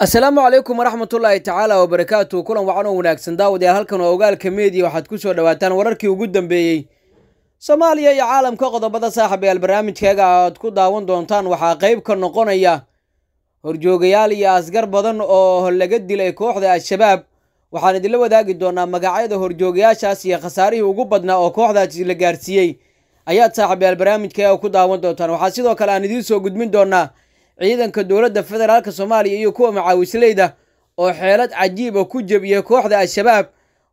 asalaamu calaykum waraxmatullaahi tacaala wabarakaatu kulan wacan oo wanaagsan ee halkan oo ogaalka meediya waxaad ku soo dhowaataan wararkii ugu dambeeyey soomaaliya iyo caalamka qodobada saaxiibayaal barnaamijkaaga aad ku daawan doontaan waxaa qayb ka noqonaya horjoogayaal iyo asgar badan oo laga dilay kooxda al-shabaab waxaan idinla wadaagi doonaa magacyada horjoogayaashaas iyo khasaarihii ugu badnaa oo kooxdaasi la gaarsiiyey ayaad saaxibayaal barnaamijkaaga ku daawan doontaan waxaa sidoo kale aan idiin soo gudbin doonaa ciidanka dowladda federaalka soomaaliya iyo kuwa macaawisleyda oo xeelad cajiiba ku jebiyey kooxda al-shabaab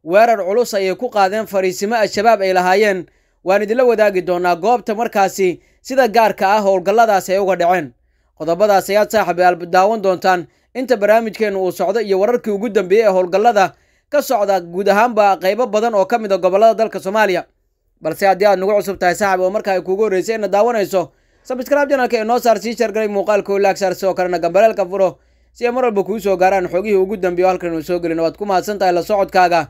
weerar culus ayay ku qaadeen fariisimo al-shabaab ay lahaayeen waan idinla wadaagi doonaa goobta markaasi sida gaarka ah howlgalladaas ay uga dhaceen qodobadaas ayaad saaxiib aalbu daawan doontaan inta barnaamijkeennu uu socdo iyo wararkii ugu dambeeyey ee howlgallada ka socda guud ahaanba qaybo badan oo ka mid a ah gobollada dalka soomaaliya balse haddii aad nagu cusub tahay saaxib oo marka ay kuugu horreysay inna daawanayso sabscribe janalka ee noo saar sii shargalay muuqaalkao laag saar sidoo kalena gambaleelka furo si ay mar walba kuu soo gaaraan xogihii ugu dambeeyo halkan inu soo gelino waad ku mahadsan tahay la socodkaaga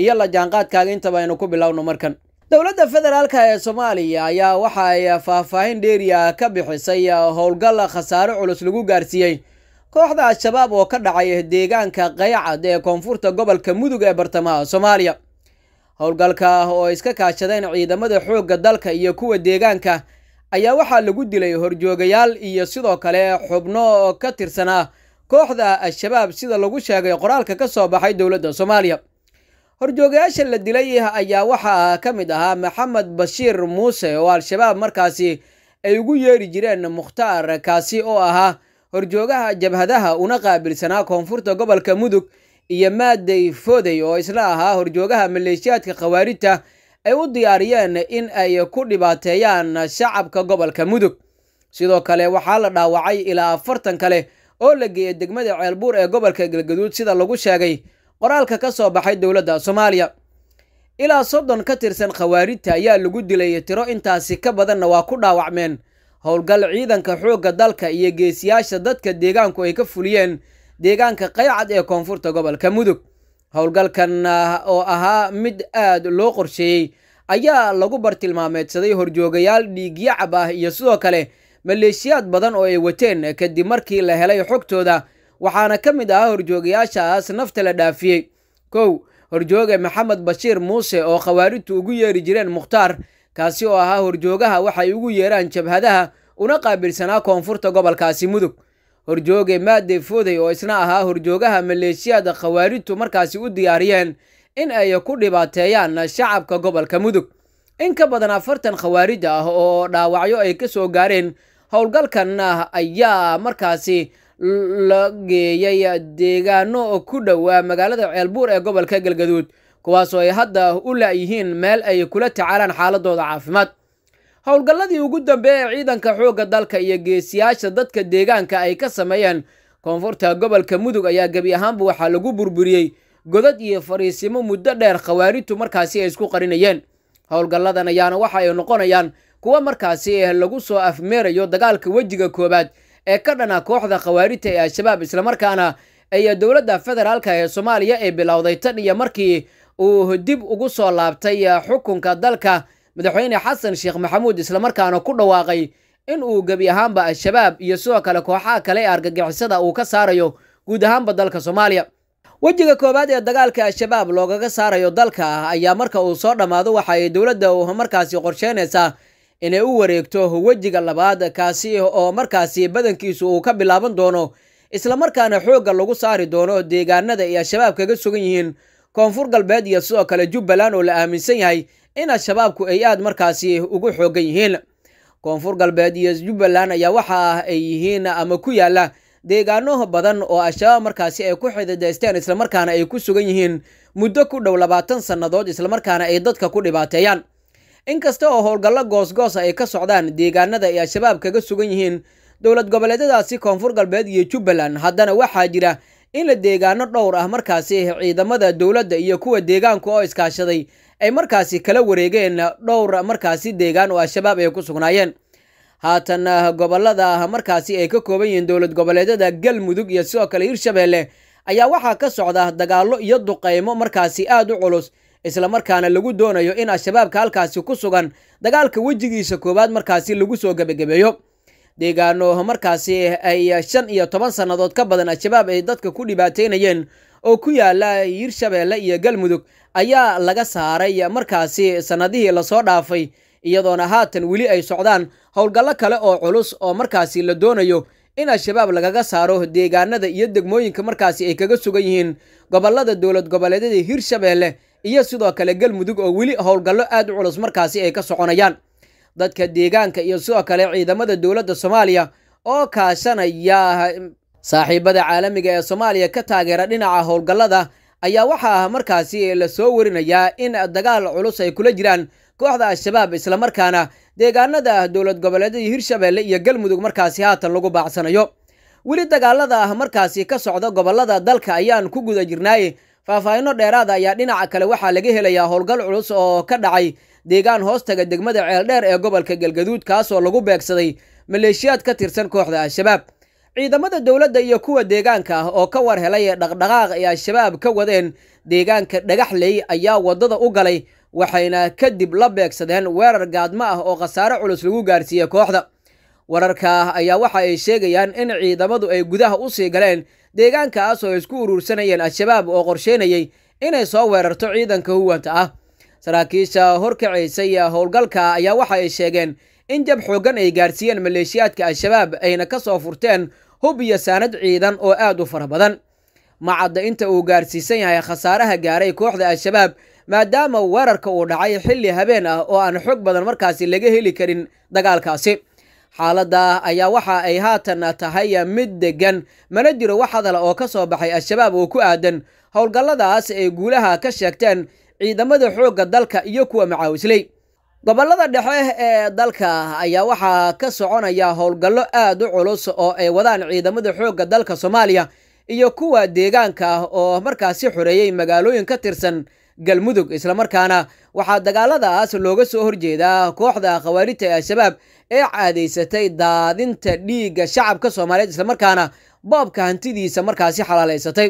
iyo la jaanqaadkaaga intaba aynu ku bilowno markan dowladda federaalka ee soomaaliya ayaa waxa ay faahfaahin dheeri ah ka bixisay howlgal khasaare culus lagu gaarsiiyey kooxda al-shabaab oo ka dhacay deegaanka qaycad ee koonfurta gobolka mudug ee bartamaha soomaaliya howlgalka oo iska kaashadeen ciidamada xoogga dalka iyo kuwa deegaanka ayaa waxaa lagu dilay horjoogayaal iyo sidoo kale xubno ka tirsanaa kooxda al-shabaab sida lagu sheegay qoraalka ka soo baxay dowladda soomaaliya horjoogayaasha la dilay ayaa waxaa ka mid ahaa maxamed bashiir muuse oo al-shabaab markaasi ay ugu yeeri jireen mukhtaar kaasi oo ahaa horjoogaha jabhadaha una qaabilsanaa koonfurta gobolka mudug iyo maaday fooday oo isla ahaa horjoogaha maleeshiyaadka khawaarijta ay u diyaariyeen in ay ku dhibaateeyaan shacabka gobolka mudug sidoo kale waxaa la dhaawacay ilaa afartan kale oo la geeyey degmada ceelbuur ee gobolka galgaduud sida lagu sheegay qoraalka ka soo baxay dowladda soomaaliya ilaa soddon ka tirsan khawaarijta ayaa lagu dilay tiro intaasi ka badanna waa ku dhaawacmeen howlgal ciidanka xoogga dalka iyo geesiyaasha dadka deegaanku ay ka fuliyeen deegaanka qaycad ee koonfurta gobolka mudug howlgalkan ah, oo ahaa mid aad loo qorsheeyey ayaa lagu bartilmaameedsaday horjoogayaal dhiigyo cab ah iyo sidoo kale maleeshiyaad badan oo ay wateen kadib markii la helay xogtooda waxaana ka mid ahaa horjoogayaashaas nafta la dhaafiyey kow horjooge maxamed bashiir muuse oo khawaarijtu ugu yeeri jireen mukhtaar kaasi oo ahaa horjoogaha waxay ugu yeeraan jabhadaha una qaabilsanaa koonfurta gobolkaasi mudug horjooge maade fooday oo isna ahaa horjoogaha maleeshiyada khawaarijtu markaasi u diyaariyeen in ay ku dhibaateeyaan shacabka gobolka mudug in ka badan afartan khawaarij ah oo dhaawacyo ay ka soo gaareen howlgalkan ayaa markaasi la geeyay deegaano ku dhowaa magaalada ceelbuur ee gobolka galgaduud kuwaasoo ay hadda u la meel ay kula tacaalaan xaaladooda caafimaad howlgalladii ugu dambeeye ciidanka xoogga dalka iyo geesiyaasha dadka deegaanka ay ka sameeyeen koonfurta gobolka mudug ayaa gebi ahaanba waxaa lagu burburiyey godad iyo fariisimo muddo dheer khawaarijtu markaasi ay isku qarinayeen howlgalladan ayaana waxa ay noqonayaan kuwa markaasi eh lagu soo afmeerayo dagaalka wejiga koowaad ee ka dhana kooxda khawaarijta ee al-shabaab islamarkaana ayaa dowladda federaalka ee soomaaliya ay bilowday tan iyo markii uu dib ugu soo laabtay eh, xukunka dalka madaxweyne xasan sheekh maxamuud islamarkaana ku dhawaaqay in uu gebi ahaanba al-shabaab iyo sidoo kale kooxaha kale ee argagixisada uu ka saarayo guud ahaanba dalka soomaaliya wejiga koowaad ee dagaalka al-shabaab loogaga saarayo dalka ah ayaa marka uu soo dhammaado waxa ay dowladda markaasi qorsheynaysaa inay u wareegto wejiga labaad kaasi oo markaasi badankiisu uu ka bilaaban doono islamarkaana xoogga lagu saari doono deegaanada ay al-shabaab kaga sugan yihiin koonfur galbeed iyo sidoo kale jubbaland oo la aaminsan yahay in al shabaabku ay aad markaasi ugu xoogan yihiin koonfur galbeed iyo jubbaland ayaa waxa ah ay yihiin ama ku yaala deegaano badan oo al-shabaab markaasi ay ku xididaysteen islamarkaana ay ku sugan yihiin muddo ku dhow labaatan sannadood islamarkaana ay dadka ku dhibaateeyaan inkasta oo howlgallo goosgoosa ay ka socdaan deegaanada ay al-shabaab kaga sugan yihiin dowlad goboleedyadaasi koonfur galbeed iyo jubbaland haddana waxaa jira in la deegaano dhowr ah markaasi ciidamada dowladda iyo kuwa deegaanku oo iskaashaday ay markaasi kala wareegeen dhowr markaasi deegaan oo al-shabaab ay ku sugnaayeen haatan ah, gobollada ah, markaasi ay ka kooban yihiin dowlad goboleedyada galmudug iyo sidoo kale hirshabeelle ayaa waxaa ka socda dagaallo iyo duqeymo markaasi aad u culus isla markaana lagu doonayo in al-shabaabka halkaasi ku sugan dagaalka wejigiisa koowaad markaasi lagu soo gebagabeeyo deegaano markaasi ay shan iyo toban sannadood ka badan al-shabaab ay dadka ku dhibaataynayeen oo ku yaala hiirshabeelle iyo galmudug ayaa laga saaray markaasi sannadihii lasoo dhaafay iyadoona haatan weli ay socdaan howlgallo kale oo culus oo markaasi la doonayo in al-shabaab lagaga saaro deegaanada iyo degmooyinka markaasi ay kaga sugan yihiin gobollada dowlad goboleedyada hirshabeelle iyo sidoo kale galmudug oo weli howlgallo aad u culus markaasi ay ka soconayaan dadka deegaanka iyo sidoo kale ciidamada dowladda soomaaliya oo kaashanaya saaxiibada caalamiga ee soomaaliya ka taageera dhinaca howlgallada ayaa waxaa ah markaasi la soo warinayaa in dagaal culus ay kula jiraan kooxda al-shabaab islamarkaana deegaanada dowlad goboleedyada hirshabeelle iyo galmudug markaasi haatan lagu baacsanayo weli dagaalada ah markaasi ka socda gobollada dalka ayaan ku guda jirnaay faahfaahinno dheeraada ah ayaa dhinaca kale waxaa laga helayaa howlgal culus oo ka dhacay deegaan hoostaga degmada ceeldheer ee gobolka galgaduud kaasoo lagu beegsaday maleeshiyaad ka tirsan kooxda al-shabaab ciidamada dowladda iyo kuwa deegaanka ah oo ka war helay dhaqdhaqaaq ay al-shabaab ka wadeen deegaanka dhagaxley ayaa waddada u galay waxayna kadib la beegsadeen weerar gaadmo ah oo khasaare culus lagu gaarsiiyey kooxda wararka ayaa waxa ay sheegayaan in ciidamadu ay gudaha u sii galeen deegaankaas oo isku uruursanayeen al-shabaab ah oo qorsheynayay inay soo weerarto ciidanka huwanta ah saraakiisha horkacaysay howlgalka ayaa waxa ay sheegeen in jab xooggan ay gaarsiiyeen maleeshiyaadka al-shabaab ah ayna ka soo furteen hub iyo saanad ciidan oo aad u fara badan macadda inta uu gaarsiisan yahay khasaaraha gaaray kooxda al-shabaab maadaama weerarka uu dhacay xilli habeen ah oo aan xog badan markaasi laga heli karin dagaalkaasi xaaladda ayaa waxa ay haatan tahay mid deggan mana jiro wax hadala ah oo ka soo baxay al-shabaab oo ku aadan howlgalladaas ay guulaha ka sheegteen ciidamada xoogga dalka iyo kuwa macaawislay gobollada dhexe ee dalka ayaa waxaa ka soconaya howlgallo aad u culus oo ay wadaan ciidamada xoogga dalka soomaaliya iyo kuwa deegaanka ah oo markaasi xoreeyey magaalooyin ka tirsan galmudug islamarkaana waxaa dagaaladaas looga soo horjeedaa kooxda khawaarijta ee al-shabaab ee caadaysatay daadinta dhiigga shacabka soomaaliyeed islamarkaana boobka hantidiisa markaasi xalaalaysatay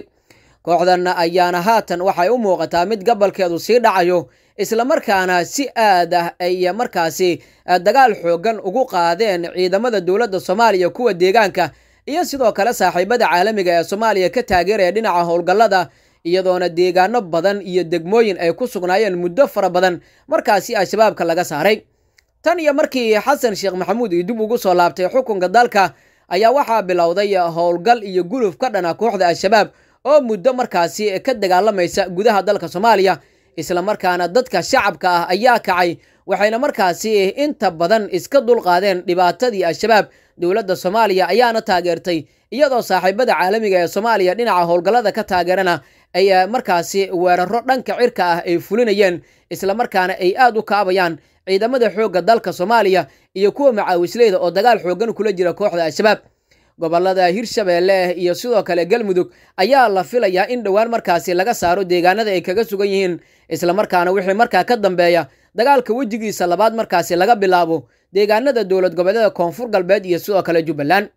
kooxdan ayaana haatan waxay u muuqataa mid gobolkeedu sii dhacayo islamarkaana si aad ah ay markaasi ah, dagaal xooggan ugu qaadeen ciidamada dowladda soomaaliya kuwa deegaanka iyo sidoo kale saaxiibada caalamiga ah ee soomaaliya ka taageeraya dhinaca howlgallada iyadoona deegaano badan iyo degmooyin ay ku sugnaayeen muddo fara badan markaasi al-shabaabka laga saaray tan iyo markii xasan sheekh maxamuud io dib ugu soo laabtay xukunka dalka ayaa waxaa bilowday howlgal iyo guluf ka dhana kooxda al-shabaab oo muddo markaasi ka dagaalamaysa gudaha dalka soomaaliya isla markaana dadka shacabka ah ayaa kacay waxayna markaasi inta badan iska dulqaadeen dhibaatadii al-shabaab dowladda soomaaliya ayaana taageertay iyadoo saaxiibada caalamiga ah ee soomaaliya dhinaca howlgallada ka taageerana ay markaasi weeraro dhanka cirka ah ay fulinayeen islamarkaana ay aad u kaabayaan ciidamada xoogga dalka soomaaliya iyo kuwa macaawisleyda oo dagaal xooggan kula jira kooxda al-shabaab gobolada hirshabeelle iyo sidoo kale galmudug ayaa la filayaa in dhowaan markaasi laga saaro deegaanada ay kaga sugan yihiin islamarkaana wixii markaa ka dambeeya dagaalka wejigiisa labaad markaasi laga bilaabo deegaanada dowlad goboleeda koonfur galbeed iyo sidoo kale jubbaland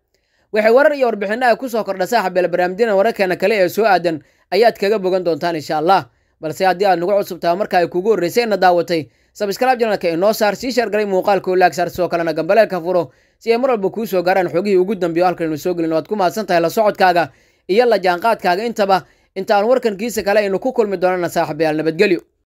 waxay warar iyo warbixinaha kusoo kordha saaxabeele barnaamijyana wararkeena kale ee soo aadan ayaad kaga bogan doontaan insha allah balse haddii aad nagu cusubtaa marka ay kuugu horraysay ina daawatay sabskraib janalka ee saar sii shaargaray muuqaalkao laag saar sidoo kalena gambaleelka furo si ay mar walba kuu soo gaaraan xoogihii ugu dambeyo halkanaynu soo gelin waad ku mahadsan tahay la socodkaaga iyo la jaanqaadkaaga intaba intaan warkankiisa kale aynu ku kulmi doonana saaxiibayaal nabadgelyo